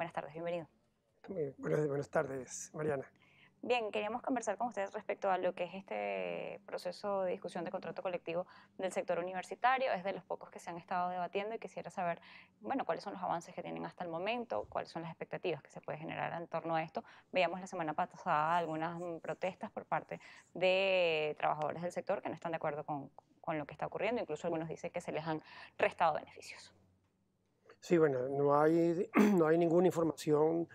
Buenas tardes, bienvenido. buenas, tardes, Mariana. Bien, queríamos conversar con ustedes respecto a lo que es este proceso de discusión de contrato colectivo del sector universitario. Es de los pocos que se han estado debatiendo y quisiera saber, bueno, cuáles son los avances que tienen hasta el momento, cuáles son las expectativas que se puede generar en torno a esto. Veíamos la semana pasada algunas mm, protestas por parte de trabajadores del sector que no están de acuerdo con, con lo que está ocurriendo. Incluso algunos dicen que se les han restado beneficios. Sí, bueno, no hay, no hay ninguna información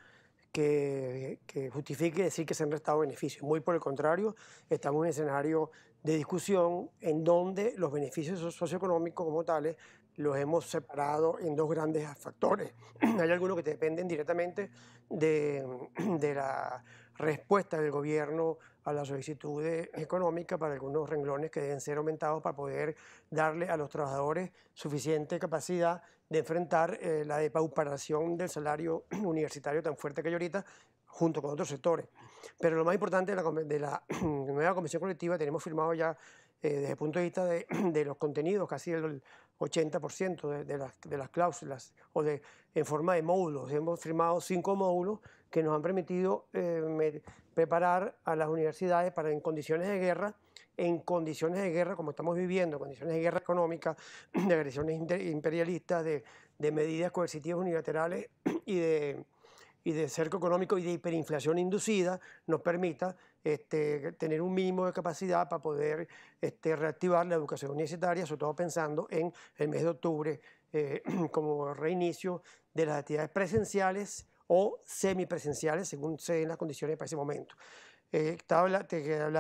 que, justifique decir que se han restado beneficios. Muy por el contrario, estamos en un escenario de discusión en donde los beneficios socioeconómicos como tales los hemos separado en dos grandes factores. Hay algunos que dependen directamente de, de la respuesta del gobierno a la solicitud económica para algunos renglones que deben ser aumentados para poder darle a los trabajadores suficiente capacidad de enfrentar eh, la depauperación del salario universitario tan fuerte que hay ahorita, junto con otros sectores. Pero lo más importante de la, nueva Comisión colectiva, tenemos firmado ya eh, desde el punto de vista de, los contenidos, casi el 80% de, las, de, las, cláusulas, o de, en forma de módulos. Hemos firmado cinco módulos que nos han permitido eh, preparar a las universidades para en condiciones de guerra, en condiciones de guerra como estamos viviendo, condiciones de guerra económica, de agresiones imperialistas, de, medidas coercitivas unilaterales y de, cerco económico y de hiperinflación inducida, nos permita este, tener un mínimo de capacidad para poder este, reactivar la educación universitaria, sobre todo pensando en el mes de octubre eh, como reinicio de las actividades presenciales o semipresenciales, según se den las condiciones para ese momento. Eh, te hablaba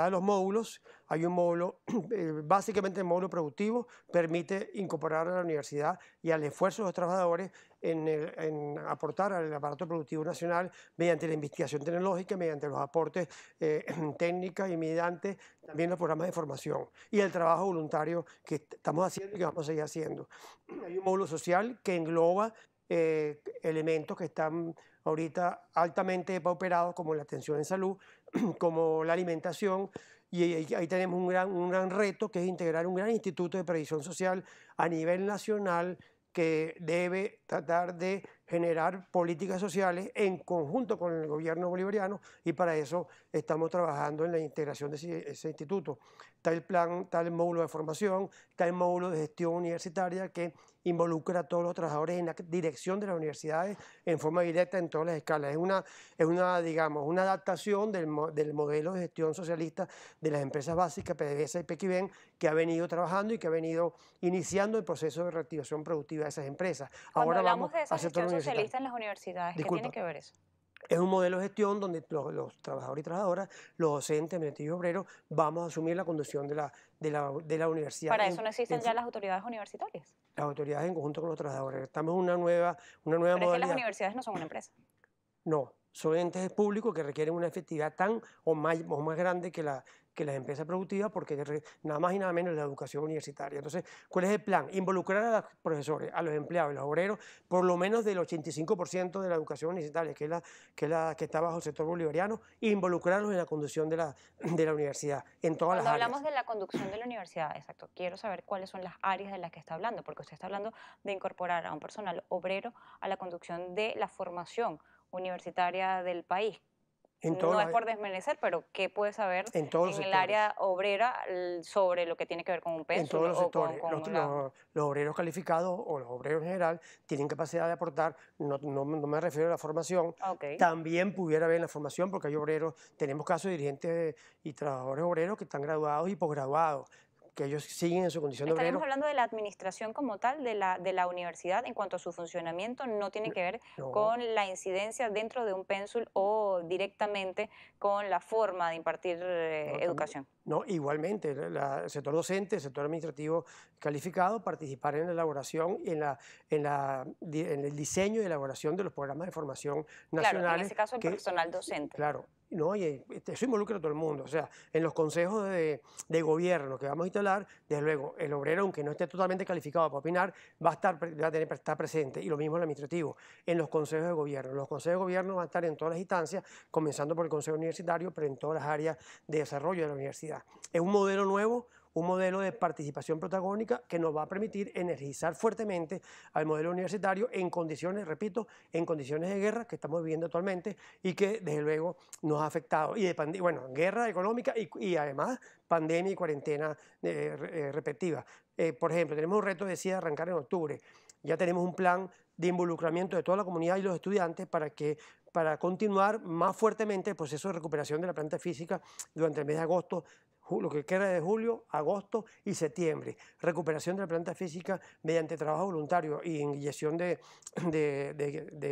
de los módulos, hay un módulo, eh, básicamente el módulo productivo permite incorporar a la universidad y al esfuerzo de los trabajadores en, aportar al aparato productivo nacional mediante la investigación tecnológica, mediante los aportes eh, técnicos y mediante también los programas de formación y el trabajo voluntario que estamos haciendo y que vamos a seguir haciendo. Hay un módulo social que engloba eh, elementos que están ahorita altamente operado como la atención en salud, como la alimentación, y ahí, tenemos un gran, un gran reto que es integrar un gran instituto de previsión social a nivel nacional que debe tratar de generar políticas sociales en conjunto con el gobierno bolivariano y para eso estamos trabajando en la integración de ese, ese instituto. Está el plan, está el módulo de formación, está el módulo de gestión universitaria que involucra a todos los trabajadores en la dirección de las universidades en forma directa en todas las escalas. Es una, es una digamos, una adaptación del, modelo de gestión socialista de las empresas básicas, PDVSA y PQBEN que ha venido trabajando y que ha venido iniciando el proceso de reactivación productiva de esas empresas. Ahora hablamos de esa gestión socialista en las universidades, ¿qué tiene que ver eso? Es un modelo de gestión donde los, trabajadores y trabajadoras, los docentes, y obreros, vamos a asumir la conducción de la, universidad. Para eso no existen ya las autoridades universitarias. Las autoridades en conjunto con los trabajadores. Estamos en una nueva, una nueva Pero Es que las universidades no son una empresa. No, son entes públicos que requieren una efectividad tan o más, o más grande que la que las empresas productivas porque nada más y nada menos la educación universitaria. Entonces, ¿cuál es el plan? Involucrar a los profesores, a los empleados, a los obreros, por lo menos del 85% de la educación universitaria, que es la que, la, que está bajo el sector bolivariano, e involucrarlos en la conducción de la, de la universidad, en todas Cuando las áreas. hablamos de la conducción de la universidad, exacto, quiero saber cuáles son las áreas de las que está hablando, porque usted está hablando de incorporar a un personal obrero a la conducción de la formación universitaria del país no es por desmerecer, pero ¿qué puedes saber en, el área obrera sobre lo que tiene que ver con un peso? En todos los sectores. los, obreros calificados o los obreros en general tienen capacidad de aportar, no, me refiero a la formación, también pudiera haber la formación, porque hay obreros, tenemos casos de dirigentes y trabajadores obreros que están graduados y posgraduados, que ellos siguen en su condición de obrero. ¿Estaremos hablando de la administración como tal de la, de la universidad en cuanto a su funcionamiento, no tiene que ver con la incidencia dentro de un pénsul o directamente con la forma de impartir eh, educación. No, igualmente, el sector docente, el sector administrativo calificado, participar en la elaboración, en, la, en, la, en el diseño y elaboración de los programas de formación nacionales. Claro, en ese caso el personal docente. Claro, ¿no? Este, eso involucra a todo el mundo. O sea, en los consejos de, gobierno que vamos a instalar, desde luego, el obrero, aunque no esté totalmente calificado para opinar, va a estar, a tener, estar presente. Y lo mismo el administrativo, en los consejos de gobierno. Los consejos de gobierno van a estar en todas las instancias, comenzando por el consejo universitario, pero en todas las áreas de desarrollo de la universidad. Es un modelo nuevo, un modelo de participación protagónica que nos va a permitir energizar fuertemente al modelo universitario en condiciones, repito, en condiciones de guerra que estamos viviendo actualmente y que desde luego nos ha afectado. Y bueno, guerra económica y, además pandemia y cuarentena eh, eh, eh, por ejemplo, tenemos un reto, decía, arrancar en octubre. Ya tenemos un plan de involucramiento de toda la comunidad y los estudiantes para que para continuar más fuertemente el proceso de recuperación de la planta física durante el mes de agosto lo que queda de julio, agosto y septiembre. Recuperación de la planta física mediante trabajo voluntario y inyección de,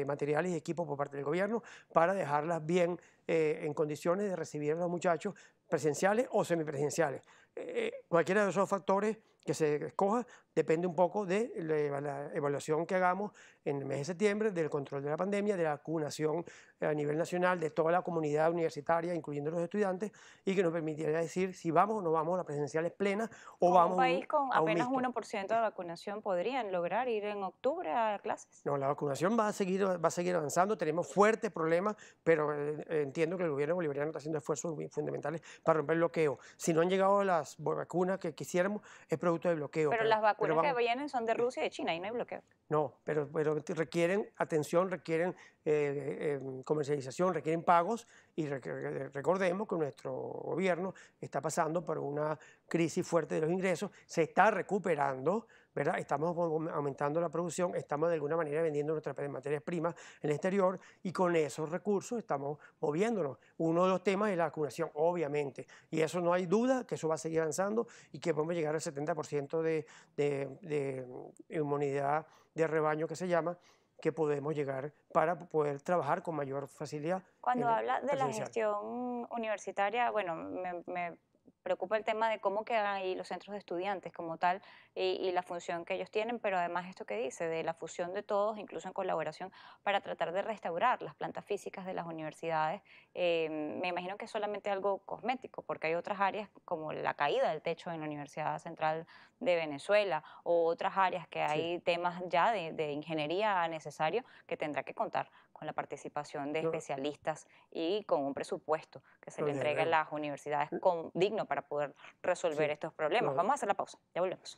materiales y equipos por parte del gobierno para dejarlas bien eh, en condiciones de recibir a los muchachos presenciales o semipresenciales. Eh, cualquiera de esos factores que se escoja depende un poco de la evaluación que hagamos en el mes de septiembre, del control de la pandemia, de la vacunación a nivel nacional de toda la comunidad universitaria, incluyendo los estudiantes, y que nos permitiera decir si vamos o no vamos a presencial presenciales plenas o un vamos país con un apenas 1% de vacunación podrían lograr ir en octubre a clases. No, la vacunación va a seguir, va a seguir avanzando, tenemos fuertes problemas, pero eh, entiendo que el gobierno bolivariano está haciendo esfuerzos fundamentales para romper el bloqueo. Si no han llegado a las vacunas que quisiéramos es producto de bloqueo. Pero, las vacunas que vienen son de eh, Rusia y de China y no hay bloqueo. No, pero, pero requieren atención, requieren eh, eh, comercialización, requieren pagos y recordemos que nuestro gobierno está pasando por una crisis fuerte de los ingresos, se está recuperando, ¿verdad? Estamos aumentando la producción, estamos de alguna manera vendiendo nuestras materias primas en el exterior y con esos recursos estamos moviéndonos. Uno de los temas es la vacunación, obviamente, y eso no hay duda que eso va a seguir avanzando y que podemos llegar al 70% de, de, de inmunidad de rebaño que se llama que podemos llegar para poder trabajar con mayor facilidad. Cuando habla de la gestión universitaria, bueno, me, me preocupa el tema de cómo quedan ahí los centros de estudiantes como tal y, la función que ellos tienen, pero además esto que dice, de la fusión de todos, incluso en colaboración, para tratar de restaurar las plantas físicas de las universidades, eh, me imagino que es solamente algo cosmético, porque hay otras áreas como la caída del techo en la Universidad Central de Venezuela o otras áreas que hay temas ya de, ingeniería necesario que tendrá que contar con la participación de especialistas y con un presupuesto que se le entregue a eh, las universidades con, digno para poder resolver estos problemas. Vamos a hacer la pausa, ya volvemos.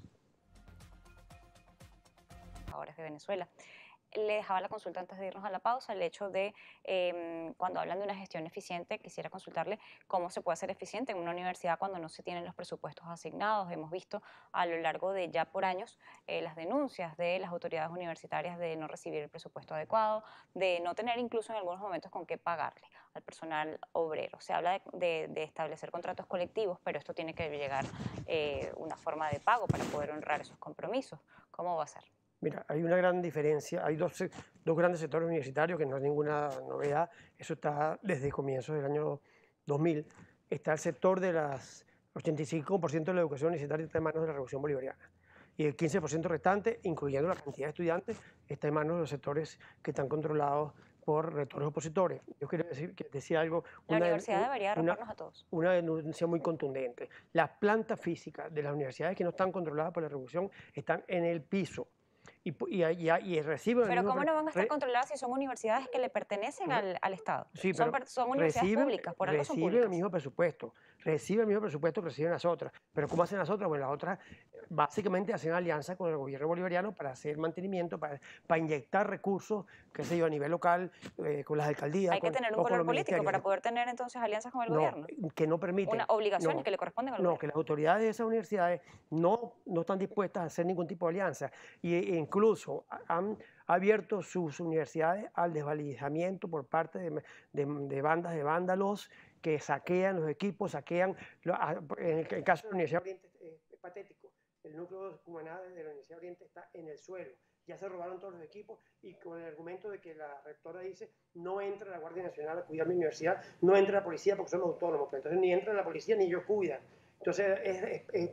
Ahora es de Venezuela le dejaba la consulta antes de irnos a la pausa, el hecho de, em, cuando hablan de una gestión eficiente, quisiera consultarle cómo se puede ser eficiente en una universidad cuando no se tienen los presupuestos asignados. Hemos visto a lo largo de ya por años eh, las denuncias de las autoridades universitarias de no recibir el presupuesto adecuado, de no tener incluso en algunos momentos con qué pagarle al personal obrero. Se habla de, establecer contratos colectivos, pero esto tiene que llegar a eh, una forma de pago para poder honrar esos compromisos. ¿Cómo va a ser? Mira, hay una gran diferencia, hay dos, dos grandes sectores universitarios que no es ninguna novedad, eso está desde comienzos del año 2000, está el sector de las 85% de la educación universitaria está en manos de la Revolución Bolivariana y el 15% restante, incluyendo la cantidad de estudiantes, está en manos de los sectores que están controlados por rectores opositores. Yo quiero decir que decía algo. una, universidad debería a todos. Una denuncia muy contundente. Las plantas físicas de las universidades que no están controladas por la revolución están en el piso y, y, y, reciben... Pero ¿cómo no van a estar controladas si son universidades que le pertenecen al, al Estado? son, universidades públicas, por algo son públicas. el mismo presupuesto recibe el mismo presupuesto que reciben las otras. Pero ¿cómo hacen las otras? Bueno, las otras eh, básicamente hacen alianzas con el gobierno bolivariano para hacer mantenimiento, para, inyectar recursos, qué sé yo, a nivel local, eh, con las alcaldías. Hay que tener un color político para poder tener entonces alianzas con el gobierno. Eh, que no permite. Una obligación que le corresponden al no, gobierno. No, que las autoridades de esas universidades no, no están dispuestas a hacer ningún tipo de alianza. Y, e, incluso han abierto sus universidades al desvalijamiento por parte de bandas de vándalos, que saquean los equipos, saquean, en el caso de la Universidad Oriente eh, es patético, el núcleo de Cumaná de la Universidad Oriente está en el suelo, ya se robaron todos los equipos y con el argumento de que la rectora dice no entra la Guardia Nacional a cuidar mi universidad, no entra la policía porque son los autónomos, pero entonces ni entra la policía ni ellos cuidan. Entonces es,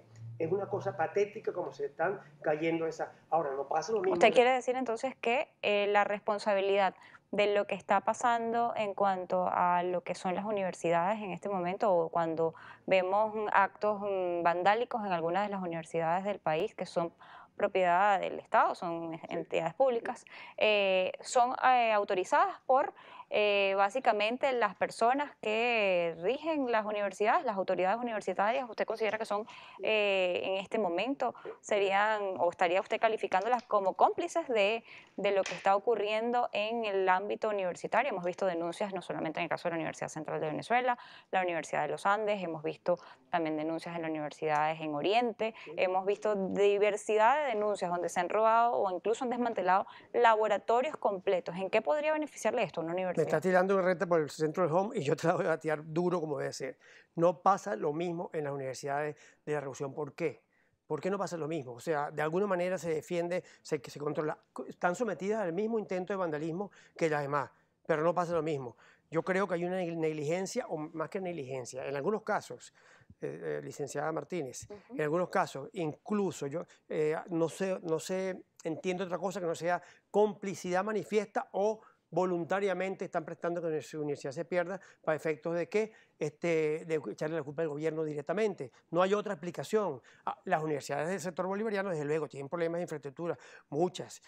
una cosa patética como se están cayendo esas. Ahora, no pasa lo mismo. Usted quiere decir entonces que eh, la responsabilidad de lo que está pasando en cuanto a lo que son las universidades en este momento o cuando vemos actos mm, vandálicos en algunas de las universidades del país que son propiedad del Estado, son entidades públicas, eh, son eh, autorizadas por eh, básicamente las personas que rigen las universidades, las autoridades universitarias, ¿usted considera que son eh, en este momento, serían o estaría usted calificándolas como cómplices de, de, lo que está ocurriendo en el ámbito universitario? Hemos visto denuncias no solamente en el caso de la Universidad Central de Venezuela, la Universidad de los Andes, hemos visto también denuncias en las universidades en Oriente, hemos visto diversidad de denuncias donde se han robado o incluso han desmantelado laboratorios completos. ¿En qué podría beneficiarle esto a una universidad? me está tirando una renta por el centro del home y yo te la voy a tirar duro como debe ser. No pasa lo mismo en las universidades de la revolución. ¿Por qué? ¿Por qué no pasa lo mismo? O sea, de alguna manera se defiende, se, controla. Están sometidas al mismo intento de vandalismo que las demás, pero no pasa lo mismo. Yo creo que hay una negligencia, o más que negligencia, en algunos casos, eh, eh, licenciada Martínez, en algunos casos, incluso yo eh, no, sé, no sé, entiendo otra cosa que no sea complicidad manifiesta o voluntariamente están prestando que su universidad se pierda para efectos de que este, de echarle la culpa al gobierno directamente. No hay otra explicación. Ah, las universidades del sector bolivariano, desde luego, tienen problemas de infraestructura, muchas,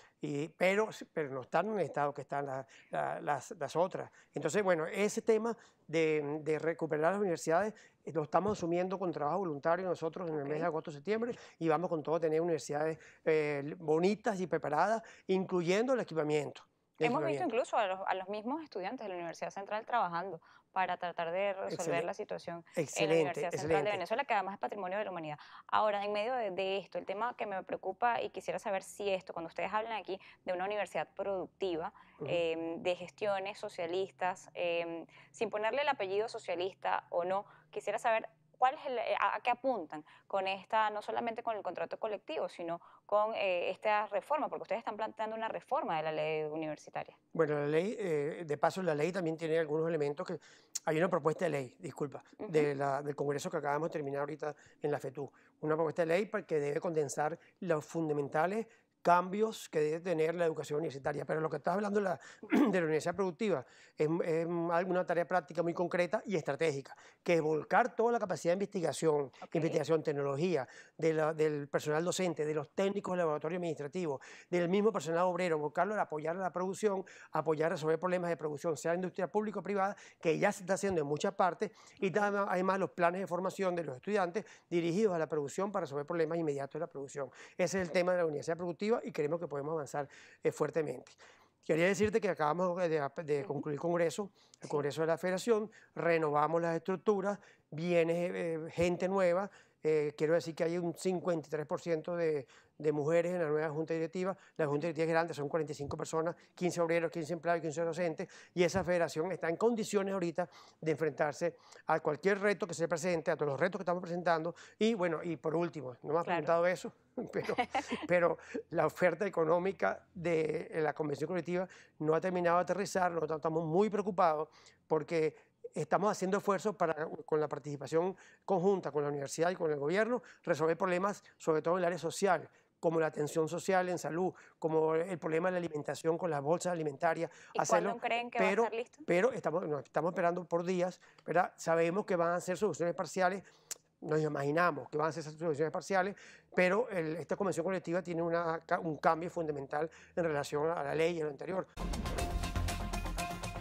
pero, pero no están en el estado que están las, otras. Entonces, bueno, ese tema de, recuperar las universidades eh, lo estamos asumiendo con trabajo voluntario nosotros en el mes de agosto, septiembre, y vamos con todo a tener universidades eh, bonitas y preparadas, incluyendo el equipamiento. Hemos visto incluso a los, mismos estudiantes de la Universidad Central trabajando para tratar de resolver la situación en la Universidad Central de Venezuela, que además es patrimonio de la humanidad. Ahora, en medio de, esto, el tema que me preocupa y quisiera saber si esto, cuando ustedes hablan aquí de una universidad productiva, em, de gestiones socialistas, em, sin ponerle el apellido socialista o no, quisiera saber eh, a, qué apuntan con esta, no solamente con el contrato colectivo, sino con eh, esta reforma? Porque ustedes están planteando una reforma de la ley universitaria. Bueno, la ley, eh, de paso, la ley también tiene algunos elementos que... Hay una propuesta de ley, disculpa, del Congreso que acabamos de terminar ahorita en la FETU. Una propuesta de ley que debe condensar los fundamentales cambios que debe tener la educación universitaria. Pero lo que estás hablando de la, universidad productiva es, una tarea práctica muy concreta y estratégica, que es volcar toda la capacidad de investigación, investigación, tecnología, del personal docente, de los técnicos del laboratorio administrativo, del mismo personal obrero, volcarlo a apoyar a la producción, apoyar a resolver problemas de producción, sea industria pública o privada, que ya se está haciendo en muchas partes, y además los planes de formación de los estudiantes dirigidos a la producción para resolver problemas inmediatos de la producción. Ese es el tema de la universidad productiva y creemos que podemos avanzar eh, fuertemente. Quería decirte que acabamos de, concluir el Congreso, el Congreso de la Federación, renovamos las estructuras, viene eh, gente nueva, eh, quiero decir que hay un 53% de, de mujeres en la nueva junta directiva. La junta directiva es grande, son 45 personas, 15 obreros, 15 empleados, 15 docentes, y esa federación está en condiciones ahorita de enfrentarse a cualquier reto que se presente, a todos los retos que estamos presentando. Y bueno, y por último, no me has preguntado eso, pero, pero, la oferta económica de la convención colectiva no ha terminado de aterrizar, nosotros estamos muy preocupados porque estamos haciendo esfuerzos para, con la participación conjunta con la universidad y con el gobierno, resolver problemas, sobre todo en el área social, como la atención social en salud, como el problema de la alimentación con las bolsas alimentarias. hacerlo, pero, Pero estamos, esperando por días, ¿verdad? Sabemos que van a ser soluciones parciales, nos imaginamos que van a ser soluciones parciales, pero esta convención colectiva tiene un cambio fundamental en relación a la ley y a lo anterior.